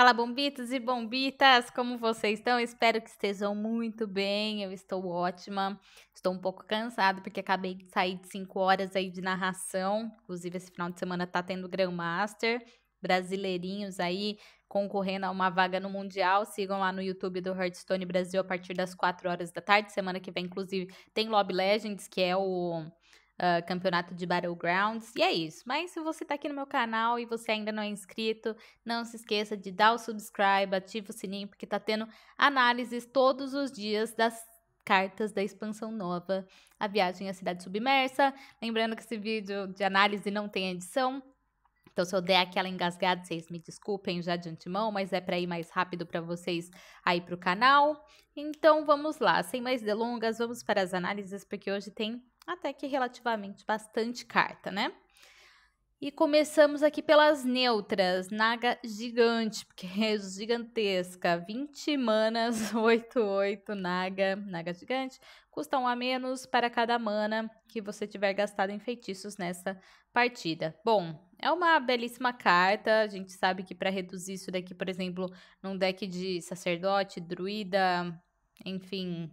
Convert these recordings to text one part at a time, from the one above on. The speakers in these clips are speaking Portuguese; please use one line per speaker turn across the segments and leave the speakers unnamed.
Fala bombitos e bombitas, como vocês estão? Espero que estejam muito bem. Eu estou ótima. Estou um pouco cansada porque acabei de sair de 5 horas aí de narração. Inclusive esse final de semana tá tendo Grandmaster, brasileirinhos aí concorrendo a uma vaga no mundial. Sigam lá no YouTube do Hearthstone Brasil a partir das 4 horas da tarde. Semana que vem inclusive tem Lobby Legends, que é o uh, campeonato de Battlegrounds. E é isso. Mas se você está aqui no meu canal e você ainda não é inscrito, não se esqueça de dar o subscribe, ativa o sininho, porque está tendo análises todos os dias das cartas da expansão nova, a viagem à cidade submersa. Lembrando que esse vídeo de análise não tem edição, então, se eu der aquela engasgada, vocês me desculpem já de antemão, mas é para ir mais rápido para vocês aí para o canal. Então, vamos lá. Sem mais delongas, vamos para as análises, porque hoje tem até que relativamente bastante carta, né? E começamos aqui pelas neutras. Naga gigante, porque é gigantesca. 20 manas, 8, 8, naga. Naga gigante. Custa um a menos para cada mana que você tiver gastado em feitiços nessa partida. Bom, é uma belíssima carta. A gente sabe que para reduzir isso daqui, por exemplo, num deck de sacerdote, druida, enfim,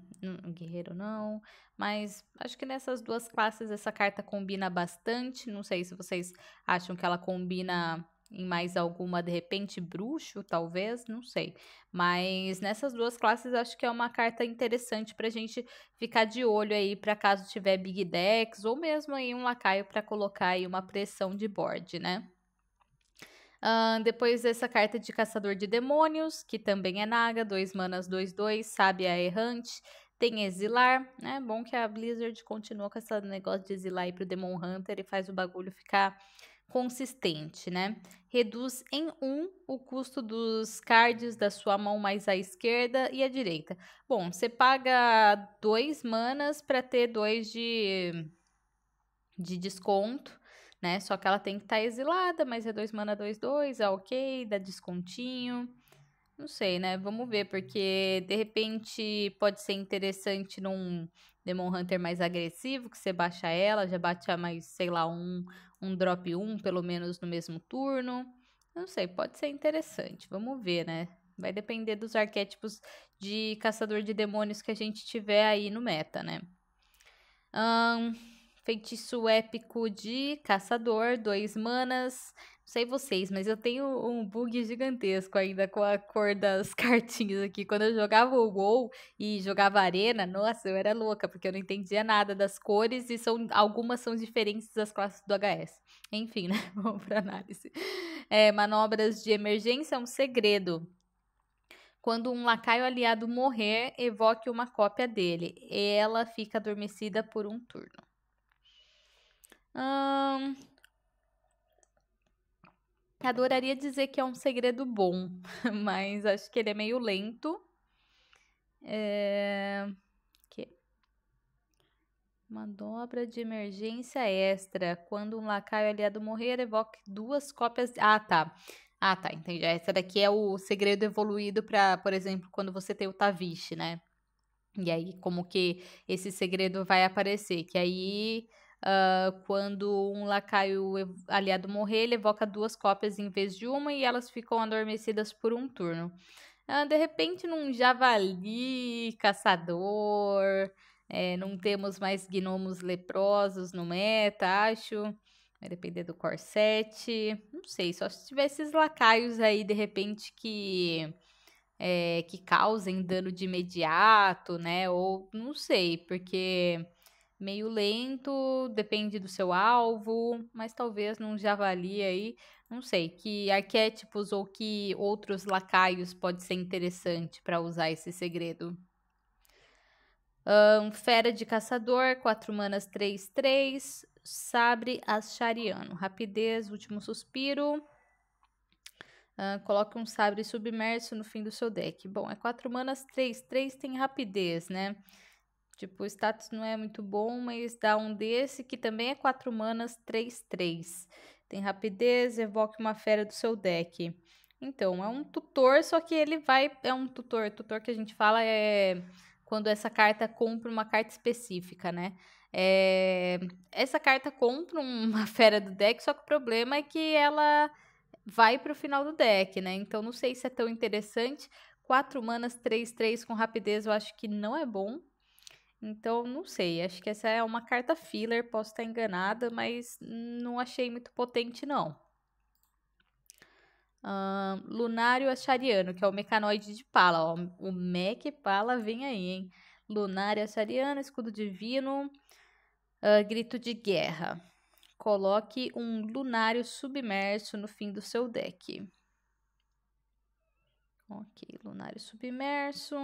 guerreiro não, mas acho que nessas duas classes essa carta combina bastante. Não sei se vocês acham que ela combina em mais alguma, de repente, bruxo, talvez, não sei. Mas nessas duas classes acho que é uma carta interessante para a gente ficar de olho aí para caso tiver Big Decks ou mesmo aí um lacaio para colocar aí uma pressão de board, né? Uh, depois essa carta de Caçador de Demônios, que também é Naga, dois manas, dois, dois, sábia errante, tem exilar, né? Bom que a Blizzard continua com esse negócio de exilar aí pro Demon Hunter e faz o bagulho ficar consistente, né? Reduz em um o custo dos cards da sua mão mais à esquerda e à direita. Bom, você paga dois manas para ter dois de, de desconto, né? Só que ela tem que estar tá exilada, mas é dois mana dois dois, é ok, dá descontinho. Não sei, né? Vamos ver, porque de repente pode ser interessante num Demon Hunter mais agressivo, que você baixa ela, já bate a mais, sei lá, um, um drop 1, um, pelo menos no mesmo turno. Não sei, pode ser interessante. Vamos ver, né? Vai depender dos arquétipos de caçador de demônios que a gente tiver aí no meta, né? Um, feitiço épico de caçador, dois manas, sei vocês, mas eu tenho um bug gigantesco ainda com a cor das cartinhas aqui. Quando eu jogava o WoW e jogava Arena, nossa, eu era louca, porque eu não entendia nada das cores e são, algumas são diferentes das classes do HS. Enfim, né? Vamos para análise. É, manobras de emergência é um segredo. Quando um lacaio aliado morrer, evoque uma cópia dele. Ela fica adormecida por um turno. Hum, Adoraria dizer que é um segredo bom, mas acho que ele é meio lento. É... Que? Uma dobra de emergência extra. Quando um lacaio aliado morrer, evoque duas cópias. Ah, tá. Ah, tá, entendi. Essa daqui é o segredo evoluído para, por exemplo, quando você tem o Tavish, né? E aí, como que esse segredo vai aparecer? Que aí Uh, quando um lacaio aliado morrer, ele evoca duas cópias em vez de uma e elas ficam adormecidas por um turno. Uh, de repente, num javali caçador, é, não temos mais gnomos leprosos no meta, acho. Vai depender do corset. Não sei, só se tiver esses lacaios aí, de repente, que. É, que causem dano de imediato, né? Ou não sei, porque meio lento, depende do seu alvo, mas talvez num javali aí, não sei, que arquétipos ou que outros lacaios pode ser interessante para usar esse segredo. Um, fera de caçador, 4 manas 3, 3. Sabre Ashariano. Rapidez, último suspiro. Uh, coloque um sabre submerso no fim do seu deck. Bom, é 4 manas 3, 3 tem rapidez, né? Tipo, o status não é muito bom, mas dá um desse que também é 4 manas, 3, 3. Tem rapidez, evoque uma fera do seu deck. Então, é um tutor, só que ele vai. É um tutor. Tutor que a gente fala é quando essa carta compra uma carta específica, né? É, essa carta compra uma fera do deck, só que o problema é que ela vai para o final do deck, né? Então, não sei se é tão interessante. 4 manas, 3, 3 com rapidez, eu acho que não é bom. Então, não sei, acho que essa é uma carta filler, posso estar enganada, mas não achei muito potente, não. Uh, Lunário Achariano, que é o mecanoide de Pala, ó. O Mac Pala vem aí, hein? Lunário Achariano, escudo divino, uh, grito de guerra. Coloque um lunário submerso no fim do seu deck. Ok, lunário submerso.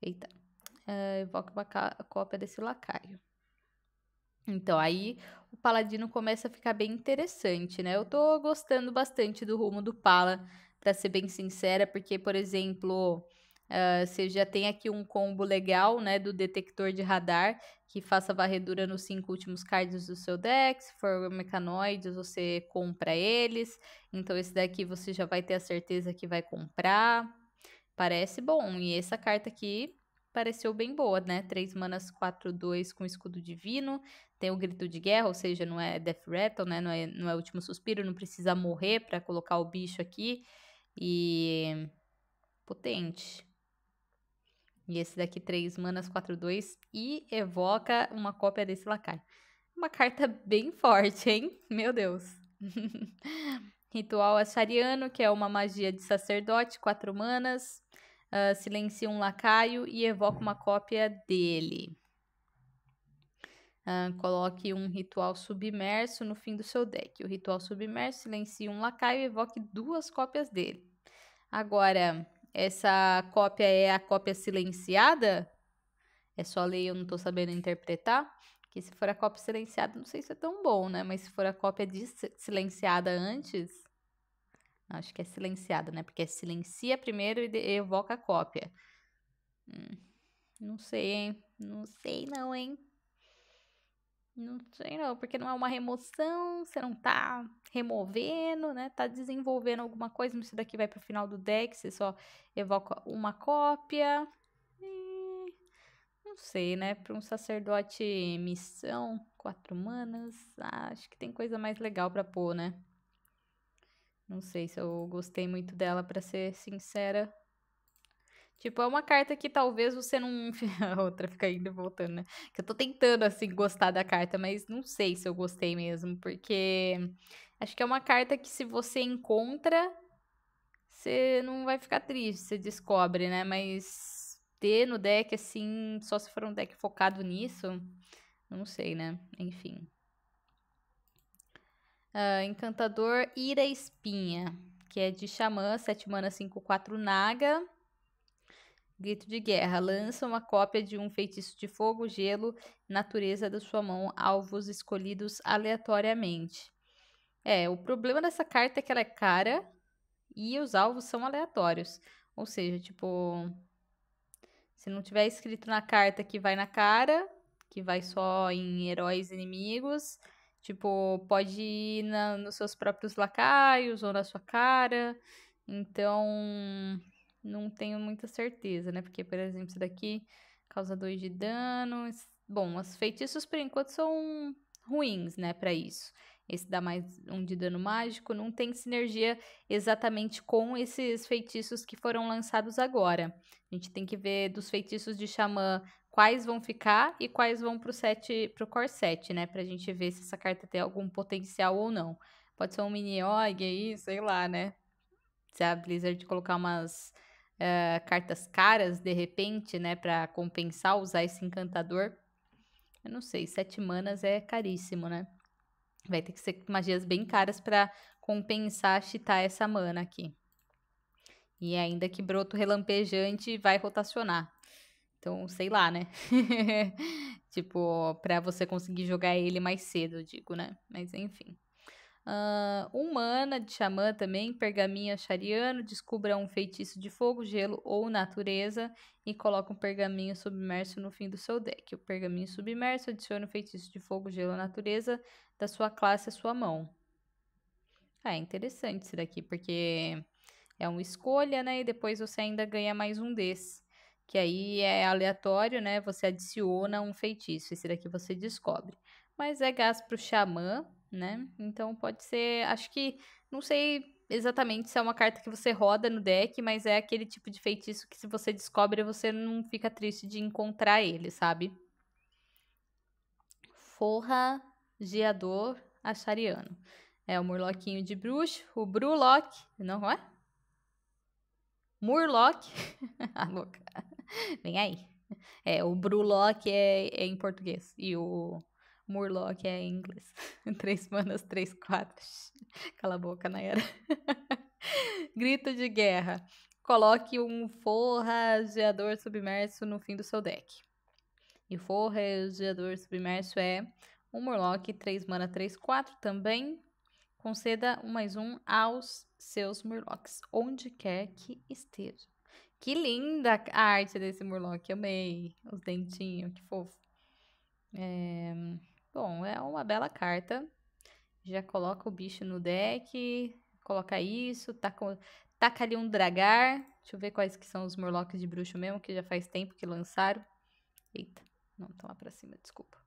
Eita uh, eh, invoque uma cópia desse lacaio. Então aí o Paladino começa a ficar bem interessante, né? Eu tô gostando bastante do rumo do Pala, para ser bem sincera, porque, por exemplo, uh, você já tem aqui um combo legal, né, do detector de radar, que faça varredura nos cinco últimos cards do seu deck. Se for mecanoides, você compra eles. Então esse daqui você já vai ter a certeza que vai comprar. Parece bom. E essa carta aqui pareceu bem boa, né? Três manas, quatro, dois com escudo divino. Tem o grito de guerra, ou seja, não é Death Rattle, né? Não é, não é último suspiro, não precisa morrer para colocar o bicho aqui. E. Potente. E esse daqui, três manas, quatro, dois. E evoca uma cópia desse lacai, Uma carta bem forte, hein? Meu Deus. Ritual Achariano, que é uma magia de sacerdote, quatro manas uh, silencia um lacaio e evoca uma cópia dele. Uh, coloque um ritual submerso no fim do seu deck. O ritual submerso silencia um lacaio e evoque duas cópias dele. Agora, essa cópia é a cópia silenciada? É só ler, eu não estou sabendo interpretar. Que se for a cópia silenciada, não sei se é tão bom, né? Mas se for a cópia silenciada antes, Acho que é silenciada, né? Porque é silencia primeiro e evoca a cópia. Hum, não sei, hein? Não sei não, hein? Não sei não, porque não é uma remoção, você não tá removendo, né? Tá desenvolvendo alguma coisa, isso daqui vai pro final do deck, você só evoca uma cópia. E... Não sei, né? Para um sacerdote missão, quatro manas, acho que tem coisa mais legal para pôr, né? Não sei se eu gostei muito dela, para ser sincera. Tipo, é uma carta que talvez você não. A outra fica indo e voltando, né? Que eu tô tentando, assim, gostar da carta, mas não sei se eu gostei mesmo, porque acho que é uma carta que se você encontra, você não vai ficar triste, você descobre, né? Mas ter no deck, assim, só se for um deck focado nisso, não sei, né? Enfim. Uh, Encantador Ira Espinha, que é de Xamã, 7 mana 5, 4 Naga. Grito de guerra. Lança uma cópia de um feitiço de fogo, gelo, natureza da sua mão, alvos escolhidos aleatoriamente. É, o problema dessa carta é que ela é cara e os alvos são aleatórios. Ou seja, tipo. Se não tiver escrito na carta que vai na cara, que vai só em heróis inimigos, Tipo, pode ir na, nos seus próprios lacaios ou na sua cara. Então, não tenho muita certeza, né? Porque, por exemplo, isso daqui causa dois de dano. Bom, os feitiços por enquanto são ruins, né, para isso. Esse dá mais um de dano mágico, não tem sinergia exatamente com esses feitiços que foram lançados agora. A gente tem que ver dos feitiços de xamã quais vão ficar e quais vão para o core 7, né? Para a gente ver se essa carta tem algum potencial ou não. Pode ser um mini Og aí, sei lá, né? Se a Blizzard colocar umas uh, cartas caras de repente, né? Para compensar usar esse encantador. Eu não sei, sete manas é caríssimo, né? Vai ter que ser magias bem caras para compensar chitar essa mana aqui. E ainda que broto relampejante vai rotacionar. Então, sei lá, né? tipo, para você conseguir jogar ele mais cedo, eu digo, né? Mas enfim. Uh, humana de Xamã também, pergaminho achariano, descubra um feitiço de fogo, gelo ou natureza e coloca um pergaminho submerso no fim do seu deck. O pergaminho submerso adiciona o feitiço de fogo, gelo ou natureza da sua classe à sua mão. Ah, é interessante isso daqui, porque é uma escolha, né? E depois você ainda ganha mais um desses que aí é aleatório, né? Você adiciona um feitiço, esse daqui você descobre. Mas é gasto pro xamã, né? Então pode ser, acho que, não sei exatamente se é uma carta que você roda no deck, mas é aquele tipo de feitiço que se você descobre, você não fica triste de encontrar ele, sabe? Forra Geador Achariano. É o Murloquinho de Bruxo, o Brulock, não é? Murloc, ah, louca. Vem aí. É, o Brulock é, é em português e o Murlock é em inglês. três manas, três quatro. Cala a boca, Nayara. Grito de guerra. Coloque um forrageador submerso no fim do seu deck. E forrageador submerso é um Murlock três mana três quatro também. Conceda um mais um aos seus Murlocks onde quer que esteja. Que linda a arte desse Murloc, amei. Os dentinhos, que fofo. É... Bom, é uma bela carta. Já coloca o bicho no deck, coloca isso, taca, taca ali um dragar. Deixa eu ver quais que são os Murlocs de bruxo mesmo, que já faz tempo que lançaram. Eita, não, estão tá lá pra cima, desculpa.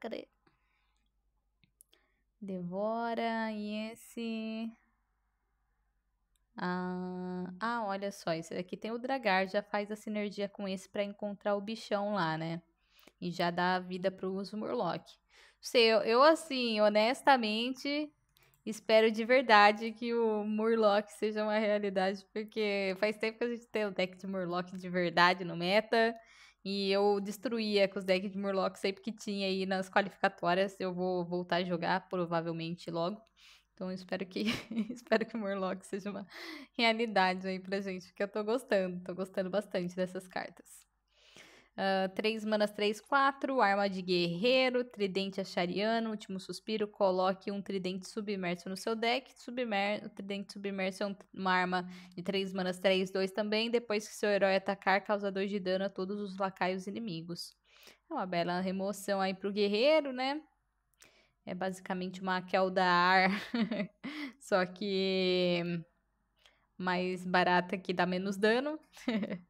Cadê? Devora, e esse... Ah, ah, olha só, esse daqui tem o Dragar, já faz a sinergia com esse para encontrar o bichão lá, né? E já dá a vida uso Murloc. Sei, eu, eu assim, honestamente, espero de verdade que o Murloc seja uma realidade, porque faz tempo que a gente tem o deck de Murloc de verdade no meta. E eu destruía com os decks de Murloc sempre que tinha aí nas qualificatórias. Eu vou voltar a jogar, provavelmente logo. Então espero que espero que Morlock seja uma realidade aí pra gente, porque eu tô gostando, tô gostando bastante dessas cartas. Uh, ah, 3 manas, 3, 4, arma de guerreiro, tridente achariano, último suspiro, coloque um tridente submerso no seu deck, submer... o tridente submerso é uma arma de 3 manas, 3, 2 também, depois que seu herói atacar, causa 2 de dano a todos os lacaios inimigos. É uma bela remoção aí pro guerreiro, né? É basicamente uma Keldar, só que mais barata que dá menos dano.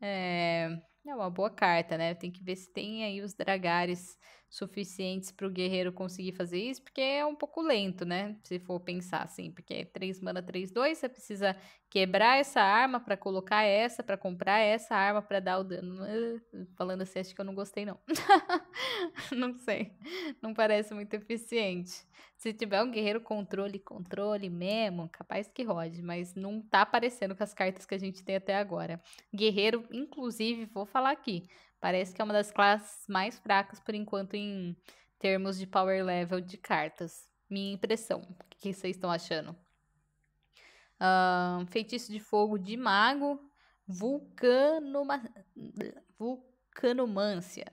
é, é uma boa carta, né? Tem que ver se tem aí os dragares suficientes para o guerreiro conseguir fazer isso, porque é um pouco lento, né? Se for pensar assim, porque é 3 mana, 3, 2, você precisa quebrar essa arma para colocar essa, para comprar essa arma para dar o dano. Ah, falando assim, acho que eu não gostei não. não sei. Não parece muito eficiente. Se tiver um guerreiro controle, controle mesmo, capaz que rode, mas não tá aparecendo com as cartas que a gente tem até agora. Guerreiro, inclusive, vou falar aqui, Parece que é uma das classes mais fracas por enquanto em termos de power level de cartas. Minha impressão. O que vocês estão achando? Uh, feitiço de fogo de mago. Vulcanoma... Vulcanomância.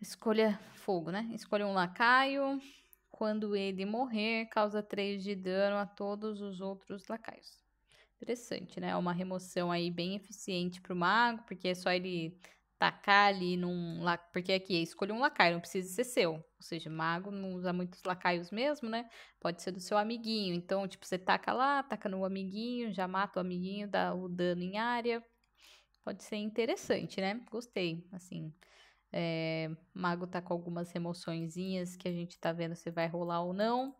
Escolha fogo, né? Escolha um lacaio. Quando ele morrer, causa 3 de dano a todos os outros lacaios. Interessante, né? É uma remoção aí bem eficiente para o mago, porque é só ele tacar ali num. Porque aqui, escolha um lacaio, não precisa ser seu. Ou seja, mago não usa muitos lacaios mesmo, né? Pode ser do seu amiguinho. Então, tipo, você taca lá, taca no amiguinho, já mata o amiguinho, dá o dano em área. Pode ser interessante, né? Gostei, assim. É, mago tá com algumas emoçõezinhas que a gente tá vendo se vai rolar ou não.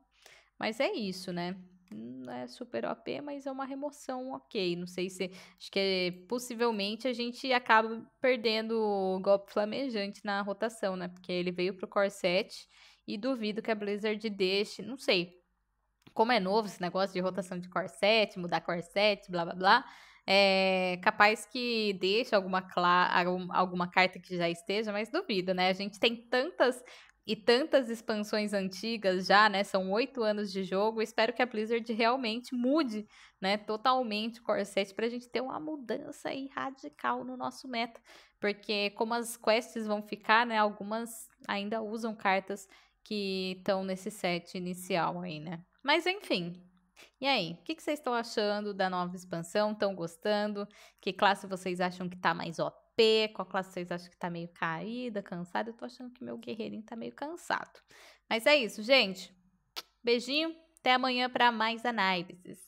Mas é isso, né? não é super OP, mas é uma remoção ok. Não sei se. Acho que é, possivelmente a gente acaba perdendo o golpe flamejante na rotação, né? Porque ele veio pro corset e duvido que a Blizzard deixe. Não sei. Como é novo esse negócio de rotação de corset mudar corset blá blá blá. É capaz que deixe alguma, alguma carta que já esteja, mas duvido, né? A gente tem tantas e tantas expansões antigas já, né? São oito anos de jogo. Espero que a Blizzard realmente mude, né? Totalmente o Core 7 para a gente ter uma mudança aí radical no nosso meta, porque como as quests vão ficar, né? Algumas ainda usam cartas que estão nesse set inicial aí, né? Mas enfim. E aí, o que, que, vocês estão achando da nova expansão? Estão gostando? Que classe vocês acham que está mais OP? P, com a classe 6 acho que tá meio caída, cansada. Eu tô achando que meu guerreirinho tá meio cansado. Mas é isso, gente. Beijinho. Até amanhã para mais análises.